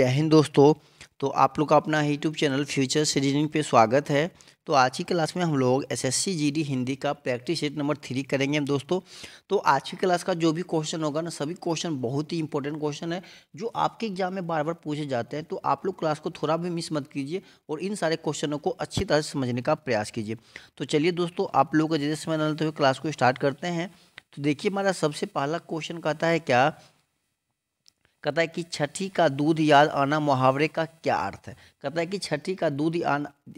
जय हिंद दोस्तों तो आप लोग का अपना यूट्यूब चैनल फ्यूचर सीजनिंग पे स्वागत है तो आज की क्लास में हम लोग एसएससी जीडी हिंदी का प्रैक्टिस सेट नंबर थ्री करेंगे हम दोस्तों तो आज की क्लास का जो भी क्वेश्चन होगा ना सभी क्वेश्चन बहुत ही इंपॉर्टेंट क्वेश्चन है जो आपके एग्जाम में बार बार पूछे जाते हैं तो आप लोग क्लास को थोड़ा भी मिस मत कीजिए और इन सारे क्वेश्चनों को अच्छी तरह से समझने का प्रयास कीजिए तो चलिए दोस्तों आप लोगों का जैसे समय न तो क्लास को स्टार्ट करते हैं तो देखिए हमारा सबसे पहला क्वेश्चन कहता है क्या कहता है कि छठी का दूध याद आना मुहावरे का क्या अर्थ है कहता है कि छठी का दूध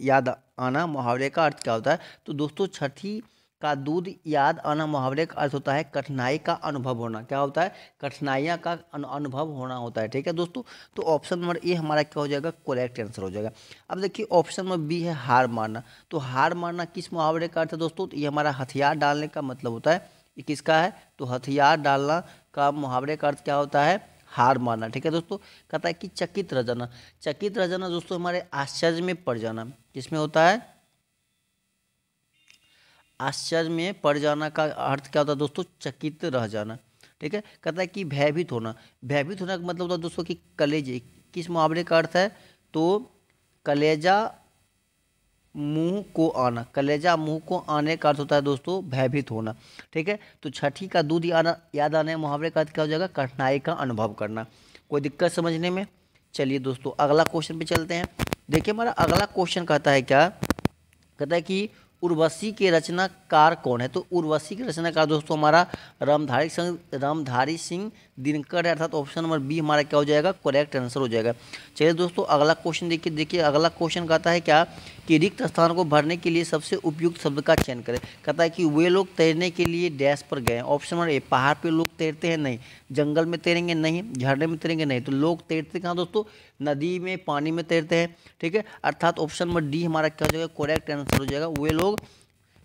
याद आना मुहावरे का अर्थ क्या होता है तो दोस्तों छठी का दूध याद आना मुहावरे का अर्थ होता है कठिनाई का अनुभव होना क्या होता है कठिनाइयाँ का अनुभव होना होता है ठीक है दोस्तों तो ऑप्शन नंबर ए हमारा क्या हो जाएगा करेक्ट आंसर हो जाएगा अब देखिए ऑप्शन नंबर बी है हार मारना तो हार मारना किस मुहावरे का अर्थ है दोस्तों तो ये हमारा हथियार डालने का मतलब होता है ये किसका है तो हथियार डालना का मुहावरे का अर्थ क्या होता है हार माना ठीक है दोस्तों कहता है कि चकित रह जाना चकित रह जाना दोस्तों हमारे आश्चर्य में पड़ जाना किसमें होता है आश्चर्य में पड़ जाना का अर्थ क्या होता है दोस्तों चकित रह जाना ठीक है कहता है कि भयभीत होना भयभीत होना का मतलब होता है दोस्तों कि कलेजे किस मुहावरे का अर्थ है तो कलेजा मुंह को आना कलेजा मुंह को आने का अर्थ होता है दोस्तों भयभीत होना ठीक है तो छठी का दूध आना याद आने मुहावरे का अर्थ क्या हो जाएगा कठिनाई का अनुभव करना कोई दिक्कत समझने में चलिए दोस्तों अगला क्वेश्चन पे चलते हैं देखिए हमारा अगला क्वेश्चन कहता है क्या कहता है कि उर्वशी के रचनाकार कौन है तो उर्वशी के रचनाकार दोस्तों हमारा रामधारी सिंह रामधारी सिंह दिनकर है अर्थात ऑप्शन नंबर बी हमारा क्या हो जाएगा करेक्ट आंसर हो जाएगा चलिए दोस्तों अगला क्वेश्चन देखिए देखिए अगला क्वेश्चन कहता है क्या कि रिक्त स्थान को भरने के लिए सबसे उपयुक्त शब्द का चयन करें कहता है कि वे लोग तैरने के लिए डैश पर गए ऑप्शन नंबर ए पहाड़ पे लोग तैरते हैं नहीं जंगल में तैरेंगे नहीं झरने में तैरेंगे नहीं तो लोग तैरते कहाँ दोस्तों नदी में पानी में तैरते हैं ठीक है अर्थात ऑप्शन नंबर डी हमारा क्या हो जाएगा करेक्ट आंसर हो जाएगा वे लोग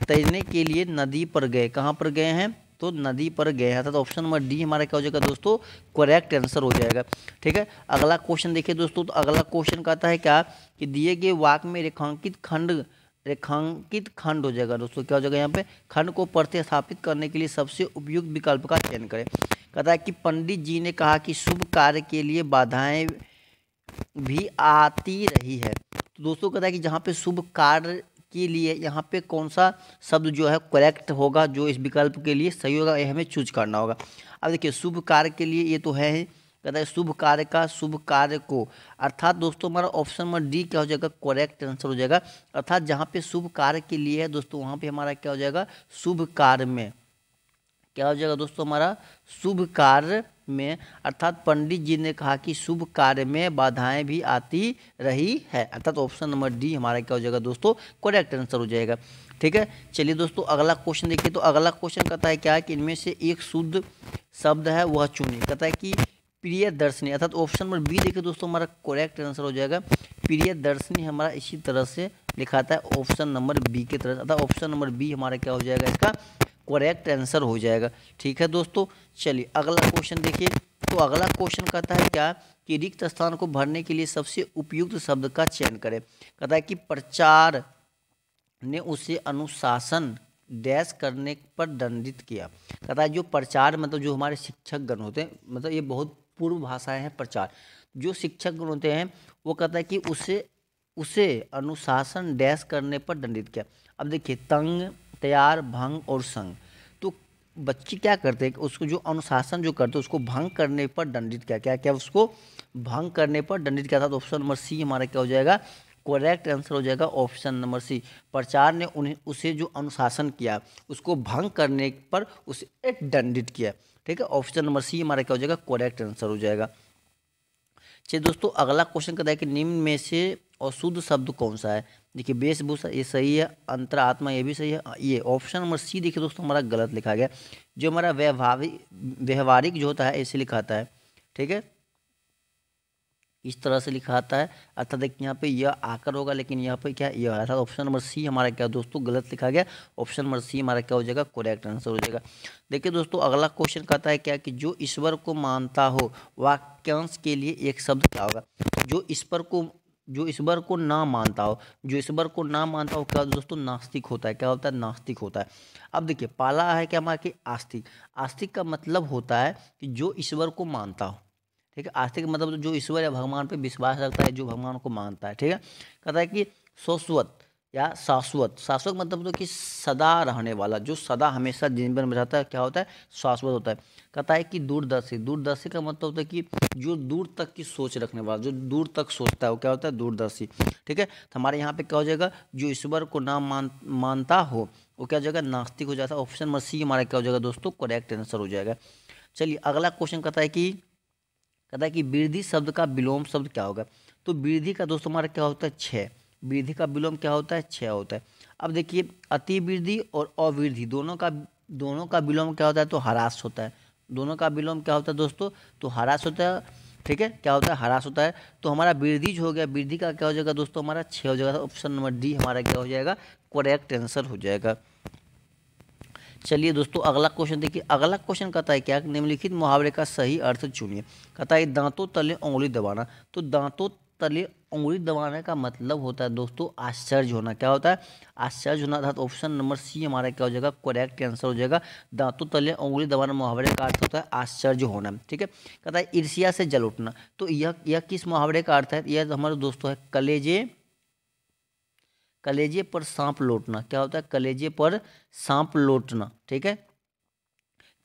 तैरने के लिए नदी पर गए कहाँ पर गए हैं तो नदी पर गया था तो ऑप्शन नंबर डी हमारा क्या हो जाएगा दोस्तों करेक्ट आंसर हो जाएगा ठीक है अगला क्वेश्चन देखिए दोस्तों तो अगला क्वेश्चन कहता है क्या कि दिए गए वाक में रेखांकित खंड रेखांकित खंड हो जाएगा दोस्तों क्या हो जाएगा यहाँ पे खंड को प्रतिस्थापित करने के लिए सबसे उपयुक्त विकल्प का चयन करें कहता है कि पंडित जी ने कहा कि शुभ कार्य के लिए बाधाएं भी आती रही है तो दोस्तों कहता है कि जहाँ पे शुभ कार्य के लिए यहाँ पे कौन सा शब्द जो है करेक्ट होगा जो इस विकल्प के लिए सही होगा ये हमें चूज करना होगा अब देखिए शुभ कार्य के लिए ये तो है ही कहता है शुभ कार्य का शुभ कार्य को अर्थात दोस्तों हमारा ऑप्शन नंबर डी क्या हो जाएगा करेक्ट आंसर हो जाएगा अर्थात जहाँ पे शुभ कार्य के लिए है दोस्तों वहाँ पे हमारा क्या हो जाएगा शुभ कार्य में क्या हो जाएगा दोस्तों हमारा शुभ कार्य में अर्थात पंडित जी ने कहा कि शुभ कार्य में बाधाएं भी आती रही है अर्थात ऑप्शन नंबर डी हमारा क्या हो जाएगा दोस्तों करेक्ट आंसर हो जाएगा ठीक है चलिए दोस्तों अगला क्वेश्चन देखिए तो अगला क्वेश्चन कहता है क्या है कि इनमें से एक शुद्ध शब्द है वह चुने कहता है कि प्रिय दर्शनी अर्थात ऑप्शन नंबर बी देखिए दोस्तों हमारा करेक्ट आंसर हो जाएगा प्रिय दर्शनी हमारा इसी तरह से लिखाता है ऑप्शन नंबर बी के तरह अर्थात ऑप्शन नंबर बी हमारा क्या हो जाएगा इसका करेक्ट आंसर हो जाएगा ठीक है दोस्तों चलिए अगला क्वेश्चन देखिए तो अगला क्वेश्चन कहता है क्या कि रिक्त स्थान को भरने के लिए सबसे उपयुक्त शब्द का चयन करें कहता है कि प्रचार ने उसे अनुशासन डैश करने पर दंडित किया कहता है जो प्रचार मतलब जो हमारे शिक्षकगण होते हैं मतलब ये बहुत पूर्व भाषाएं हैं प्रचार जो शिक्षकगण होते हैं वो कहता है कि उसे उसे अनुशासन डैश करने पर दंडित किया अब देखिए तंग तैयार भंग और संग तो बच्चे क्या करते हैं कि उसको जो अनुशासन जो करते हैं उसको भंग करने पर दंडित क्या क्या क्या उसको भंग करने पर दंडित क्या था तो ऑप्शन नंबर सी हमारा क्या हो जाएगा करेक्ट आंसर हो जाएगा ऑप्शन नंबर सी प्रचार ने उन्हें उसे जो अनुशासन किया उसको भंग करने पर उसे दंडित किया ठीक है ऑप्शन नंबर सी हमारा क्या हो जाएगा करेक्ट आंसर हो जाएगा चलिए दोस्तों अगला क्वेश्चन कहता है कि निम्न में से अशुद्ध शब्द कौन सा है देखिए वेशभूषा ये सही है अंतरात्मा ये भी सही है ये ऑप्शन नंबर सी देखिए दोस्तों हमारा गलत लिखा गया जो हमारा व्यवहारिक व्यवहारिक जो होता है ऐसे लिखाता है ठीक है इस तरह से लिखाता है अर्थात देखिए यहाँ पे यह आकर होगा लेकिन यहाँ पे क्या यह अर्थात ऑप्शन नंबर सी हमारा क्या दोस्तों गलत लिखा गया ऑप्शन नंबर सी हमारा क्या हो जाएगा करेक्ट आंसर हो जाएगा देखिए दोस्तों अगला क्वेश्चन कहता है क्या कि जो ईश्वर को मानता हो वाक्यांश के लिए एक शब्द क्या होगा जो ईश्वर को जो ईश्वर को ना मानता हो जो ईश्वर को ना मानता हो क्या दोस्तों नास्तिक होता है क्या होता है नास्तिक होता है अब देखिए पाला है क्या हमारा कि आस्तिक आस्तिक का मतलब होता है कि जो ईश्वर को मानता हो ठीक है आस्तिक मतलब जो ईश्वर या भगवान पर विश्वास रखता है जो भगवान को मानता है ठीक है कहता है कि शोस्वत या शाश्वत शाश्वत मतलब तो कि सदा रहने वाला जो सदा हमेशा जीवन में रहता है क्या होता है शाश्वत होता है कहता है कि दूरदर्शी दूरदर्शी का मतलब होता है कि जो दूर तक की सोच रखने वाला जो दूर तक सोचता है वो क्या होता है दूरदर्शी ठीक है तो हमारे यहाँ पे क्या हो जाएगा जो ईश्वर को ना मान मानता हो वो क्या हो जाएगा नास्तिक हो जाता है ऑप्शन नंबर सी हमारा क्या हो जाएगा दोस्तों करेक्ट आंसर हो जाएगा चलिए अगला क्वेश्चन कहता है कि कहता है कि वृद्धि शब्द का विलोम शब्द क्या होगा तो वृद्धि का दोस्तों हमारा क्या होता है छः वृद्धि का विलोम क्या होता है छः होता है अब देखिए अतिवृद्धि और अवृद्धि दोनों का दोनों का विलोम क्या होता है तो हरास होता है दोनों का विलोम क्या होता है दोस्तों तो हरास होता है ठीक है क्या होता है हरास होता है तो हमारा वृद्धि जो हो गया वृद्धि का क्या हो जाएगा दोस्तों हमारा छः हो जाएगा ऑप्शन नंबर डी हमारा क्या हो जाएगा करेक्ट आंसर हो जाएगा चलिए दोस्तों अगला क्वेश्चन देखिए अगला क्वेश्चन कहता है क्या निम्नलिखित मुहावरे का सही अर्थ चुनिए कहता है दांतों तले उंगली दबाना तो दांतों तले उंगली दबाने का मतलब होता है दोस्तों आश्चर्य होना क्या होता है आश्चर्य होना अर्थात ऑप्शन नंबर सी हमारा क्या हो जाएगा करेक्ट आंसर हो जाएगा दांतों तले उंगली दबाना मुहावरे का अर्थ होता है आश्चर्य होना ठीक है कहता है ईर्ष्या से जल उठना तो यह यह किस मुहावरे का अर्थ है यह तो हमारे दोस्तों है कलेजे कलेजे पर सांप लौटना क्या होता है कलेजे पर सांप लौटना ठीक है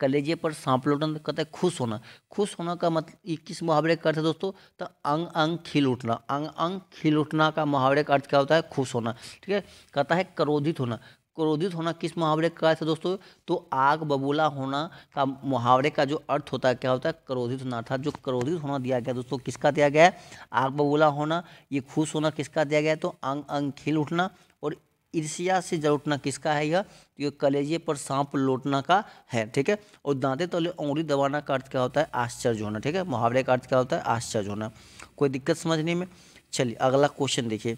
कलेजे पर सांप लौटना कहते हैं खुश होना खुश होना का मतलब किस मुहावरे का अर्थ है दोस्तों तो अंग अंग खिल उठना अंग अंग खिल उठना का मुहावरे का अर्थ क्या होता है खुश होना ठीक है कहता है क्रोधित होना क्रोधित होना किस मुहावरे का अर्थ है दोस्तों तो आग बबूला होना का मुहावरे का जो अर्थ होता है क्या होता है क्रोधित होना अर्थात जो क्रोधित होना दिया गया दोस्तों किसका दिया गया है आग बबूला होना ये खुश होना किसका दिया गया है तो अंग अंग खिल उठना ईर्ष्या से जल उठना किसका है यह तो ये कलेजे पर सांप लौटना का है ठीक है और दांते तले तो उंगली दबाना का अर्थ क्या होता है आश्चर्य होना ठीक है मुहावरे का अर्थ क्या होता है आश्चर्य होना कोई दिक्कत समझने में चलिए अगला क्वेश्चन देखिए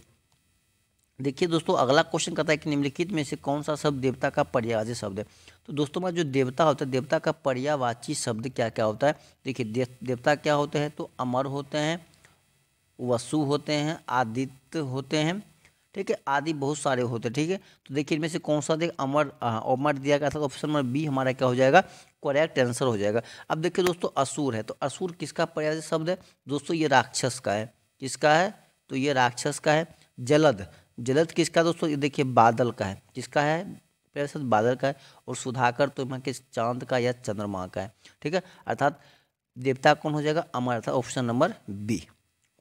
देखिए दोस्तों अगला क्वेश्चन कहता है कि निम्नलिखित में से कौन सा शब्द देवता का पर्यावाची शब्द है तो दोस्तों हमारा जो देवता होता है देवता का पर्यावाची शब्द क्या क्या होता है देखिए दे, देवता क्या होते हैं तो अमर होते हैं वसु होते हैं आदित्य होते हैं ठीक है आदि बहुत सारे होते हैं ठीक है तो देखिए इनमें से कौन सा देख अमर अमर दिया गया था ऑप्शन तो नंबर बी हमारा क्या हो जाएगा करेक्ट आंसर हो जाएगा अब देखिए दोस्तों असुर है तो असुर किसका पर्याय शब्द है दोस्तों ये राक्षस का है किसका है तो ये राक्षस का है जलद जलद किसका दोस्तों ये देखिए बादल का है किसका है पर्याय शब्द बादल का है और सुधाकर तो यहाँ के चांद का या चंद्रमा का है ठीक है अर्थात देवता कौन हो जाएगा अमर अर्थात ऑप्शन नंबर बी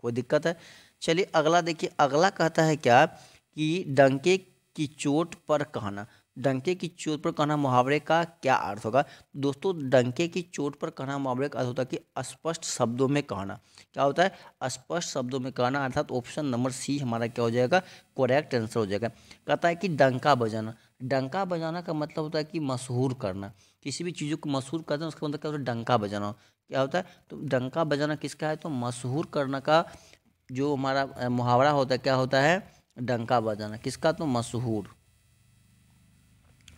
कोई दिक्कत है चलिए अगला देखिए अगला कहता है क्या कि डंके की चोट पर कहना डंके की चोट पर कहना मुहावरे का क्या अर्थ होगा दोस्तों डंके की चोट पर कहना मुहावरे का अर्थ होता है कि स्पष्ट शब्दों में कहना क्या होता है स्पष्ट शब्दों में कहना अर्थात ऑप्शन नंबर सी हमारा क्या हो जाएगा करेक्ट आंसर हो जाएगा कहता है कि डंका बजाना डंका बजाना का मतलब होता है कि मशहूर करना किसी भी चीज़ों को मशहूर करना उसका मतलब क्या होता है डंका बजाना क्या होता है तो डंका बजाना किसका है तो मशहूर करना का जो हमारा मुहावरा होता है क्या होता है डंका बजाना किसका तो मशहूर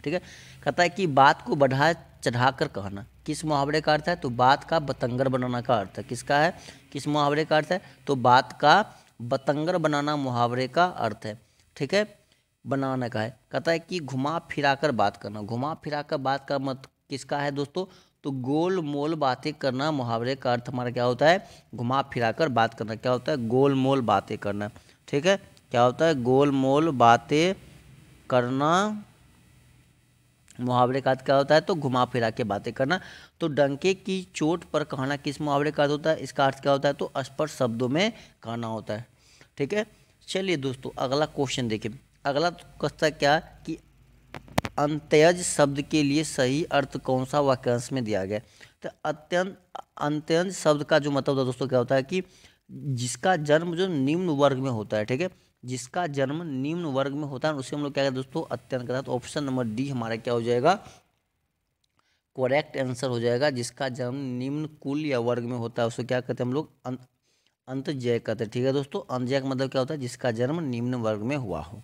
ठीक है कहता है कि बात को बढ़ा चढ़ा कर कहना किस मुहावरे का अर्थ है तो बात का बतंगर बनाना का अर्थ है किसका है किस मुहावरे का अर्थ है तो बात का बतंगर बनाना मुहावरे का अर्थ है ठीक है बनाना का है कहता है कि घुमा फिरा कर बात करना घुमा फिरा कर बात का मत किसका है दोस्तों तो गोल मोल बातें करना मुहावरे का अर्थ हमारा क्या होता है घुमा फिरा कर बात करना क्या होता है गोल मोल बातें करना ठीक है क्या होता है गोल मोल बातें करना मुहावरे का अर्थ क्या होता है तो घुमा फिरा के बातें करना तो डंके की चोट पर कहना किस मुहावरे का अर्थ होता है इसका अर्थ क्या होता है तो स्पर्श शब्दों में कहना होता है ठीक है चलिए दोस्तों अगला क्वेश्चन देखिए अगला तो क्वेश्चन क्या कि अंत्यज शब्द के लिए सही अर्थ कौन सा वाक्यांश में दिया गया तो अत्यंत अंत्यज शब्द का जो मतलब था दोस्तों क्या होता है कि जिसका जन्म जो निम्न वर्ग में होता है ठीक है जिसका जन्म निम्न वर्ग में होता है उसे हम लोग क्या कहते दोस्तों अत्यंत है तो ऑप्शन नंबर डी हमारा क्या हो जाएगा करेक्ट आंसर हो जाएगा जिसका जन्म निम्न कुल या वर्ग में होता है उसे क्या कहते हैं हम लोग अंत अंतजय कहते हैं ठीक है दोस्तों अंतजय का मतलब क्या होता है जिसका जन्म निम्न वर्ग में हुआ हो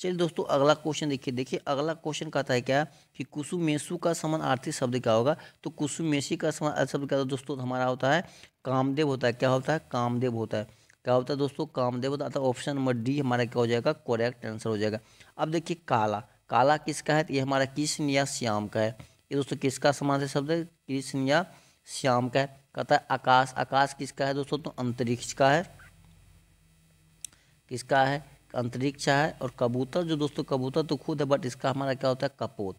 चलिए दोस्तों अगला क्वेश्चन देखिए देखिए अगला क्वेश्चन कहता है क्या कि कुसुमेशु का समान आर्थिक शब्द क्या होगा तो कुसुमेशी का समान अर्थ शब्द क्या दोस्तों हमारा होता है कामदेव होता है क्या होता है कामदेव होता है क्या होता है दोस्तों कामदेव होता है ऑप्शन नंबर डी हमारा क्या हो जाएगा करेक्ट आंसर हो जाएगा अब देखिए काला काला किसका है ये हमारा कृष्ण या श्याम का है ये दोस्तों किसका समान है शब्द है कृष्ण या श्याम का है कहता है आकाश आकाश किसका है दोस्तों तो अंतरिक्ष का है किसका है अंतरिक्ष है और कबूतर जो दोस्तों कबूतर तो खुद है बट इसका हमारा क्या होता है कपोत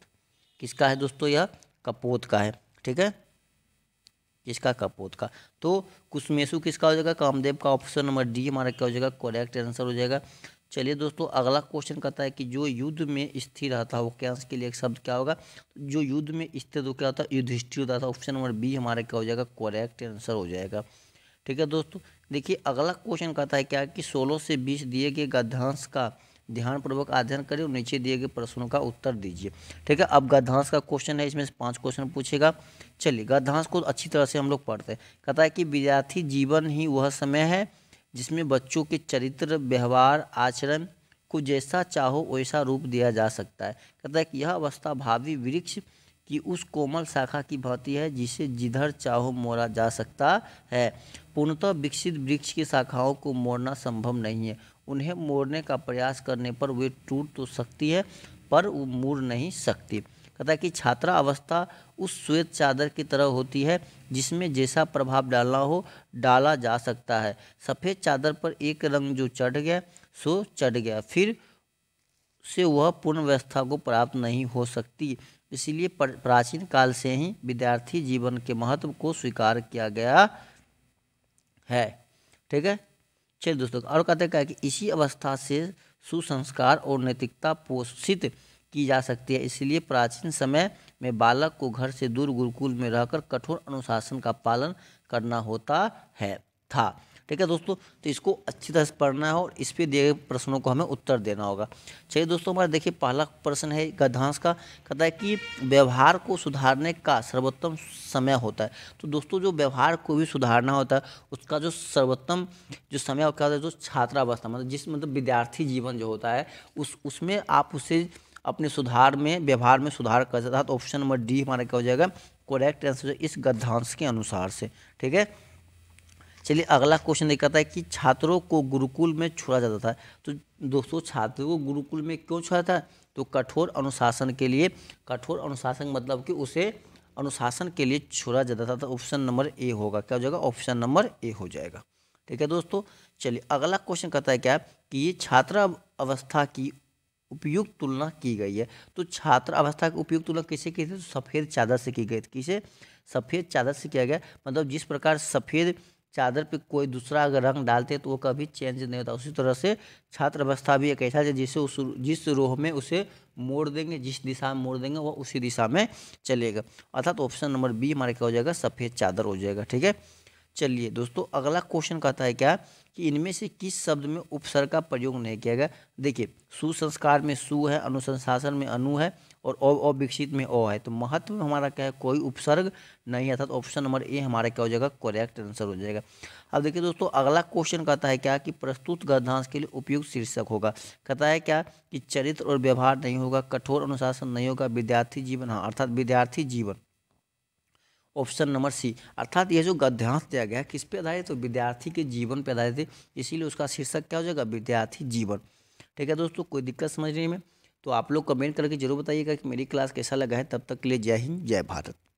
किसका है दोस्तों यह कपोत का है ठीक है किसका कपोत का तो कुसमेसु किसका हो जाएगा कामदेव का ऑप्शन नंबर डी हमारा क्या हो जाएगा करेक्ट आंसर हो जाएगा चलिए दोस्तों अगला क्वेश्चन कहता है कि जो युद्ध में स्थिर रहता है वो क्या के लिए एक शब्द क्या होगा जो युद्ध में स्थिर हो क्या होता है स्थिर होता था ऑप्शन नंबर बी हमारा क्या हो जाएगा करेक्ट आंसर हो जाएगा ठीक है दोस्तों देखिए अगला क्वेश्चन कहता है क्या कि सोलह से बीस दिए गए गद्यांश का ध्यानपूर्वक अध्ययन करें और नीचे दिए गए प्रश्नों का उत्तर दीजिए ठीक है अब गद्यांश का क्वेश्चन है इसमें से पांच क्वेश्चन पूछेगा चलिए गद्यांश को अच्छी तरह से हम लोग पढ़ते हैं कहता है कि विद्यार्थी जीवन ही वह समय है जिसमें बच्चों के चरित्र व्यवहार आचरण को जैसा चाहो वैसा रूप दिया जा सकता है कहता है कि यह अवस्था भावी वृक्ष कि उस कोमल शाखा की भांति है जिसे जिधर चाहो मोड़ा जा सकता है पूर्णतः विकसित वृक्ष की शाखाओं को मोड़ना संभव नहीं है उन्हें मोड़ने का प्रयास करने पर वे टूट तो सकती है पर वो मुड़ नहीं सकती कथा कि छात्रा छात्रावस्था उस श्वेत चादर की तरह होती है जिसमें जैसा प्रभाव डालना हो डाला जा सकता है सफ़ेद चादर पर एक रंग जो चढ़ गया सो चढ़ गया फिर से वह पूर्ण व्यवस्था को प्राप्त नहीं हो सकती इसलिए प्राचीन काल से ही विद्यार्थी जीवन के महत्व को स्वीकार किया गया है ठीक है चलिए दोस्तों और कहते हैं कि इसी अवस्था से सुसंस्कार और नैतिकता पोषित की जा सकती है इसलिए प्राचीन समय में बालक को घर से दूर गुरुकुल में रहकर कठोर अनुशासन का पालन करना होता है था ठीक है दोस्तों तो इसको अच्छी तरह से पढ़ना है और इस पर दिए गए प्रश्नों को हमें उत्तर देना होगा चलिए दोस्तों हमारा देखिए पहला प्रश्न है गधांश का कहता है कि व्यवहार को सुधारने का सर्वोत्तम समय होता है तो दोस्तों जो व्यवहार को भी सुधारना होता है उसका जो सर्वोत्तम जो समय क्या होता है जो छात्रावस्था मतलब जिस मतलब विद्यार्थी जीवन जो होता है उस उसमें आप उसे अपने सुधार में व्यवहार में सुधार कर सकता है तो ऑप्शन नंबर डी हमारा क्या हो जाएगा करेक्ट आंसर इस गद्धांश के अनुसार से ठीक है चलिए अगला क्वेश्चन देखा है कि छात्रों को गुरुकुल में छोड़ा जाता था तो दोस्तों छात्रों को गुरुकुल में क्यों छोड़ा था तो कठोर अनुशासन के लिए कठोर अनुशासन मतलब कि उसे अनुशासन के लिए छोड़ा जाता था तो ऑप्शन नंबर ए होगा क्या हो जाएगा ऑप्शन नंबर ए हो जाएगा ठीक है दोस्तों चलिए अगला क्वेश्चन कहता है क्या कि ये छात्रा अवस्था की उपयुक्त तुलना की गई है तो छात्र अवस्था की उपयुक्त तुलना किसे की थी तो सफ़ेद चादर से की गई थी किसे सफ़ेद चादर से किया गया मतलब जिस प्रकार सफ़ेद चादर पे कोई दूसरा अगर रंग डालते तो वो कभी चेंज नहीं होता उसी तरह से छात्र अवस्था भी एक ऐसा है जिसे उस जिस रोह में उसे मोड़ देंगे जिस दिशा में मोड़ देंगे वह उसी दिशा में चलेगा अर्थात तो ऑप्शन नंबर बी हमारा क्या हो जाएगा सफ़ेद चादर हो जाएगा ठीक है चलिए दोस्तों अगला क्वेश्चन कहता है क्या कि इनमें से किस शब्द में उपसर्ग का प्रयोग नहीं किया गया देखिए सुसंस्कार में सु है अनुसंशासन में अनु है और ओ अविकसित में ओ है तो महत्व हमारा क्या है कोई उपसर्ग नहीं है अर्थात ऑप्शन नंबर ए हमारा क्या हो जाएगा करेक्ट आंसर हो जाएगा अब देखिए दोस्तों अगला क्वेश्चन कहता है क्या कि प्रस्तुत गद्यांश के लिए उपयुक्त शीर्षक होगा कहता है क्या कि चरित्र और व्यवहार नहीं होगा कठोर अनुशासन नहीं होगा विद्यार्थी जीवन हाँ अर्थात विद्यार्थी जीवन ऑप्शन नंबर सी अर्थात यह जो गद्यांश दिया गया किस पे आधारित तो विद्यार्थी के जीवन पे आधारित है इसीलिए उसका शीर्षक क्या हो जाएगा विद्यार्थी जीवन ठीक है दोस्तों कोई दिक्कत समझने में तो आप लोग कमेंट करके जरूर बताइएगा कि मेरी क्लास कैसा लगा है तब तक के लिए जय हिंद जय भारत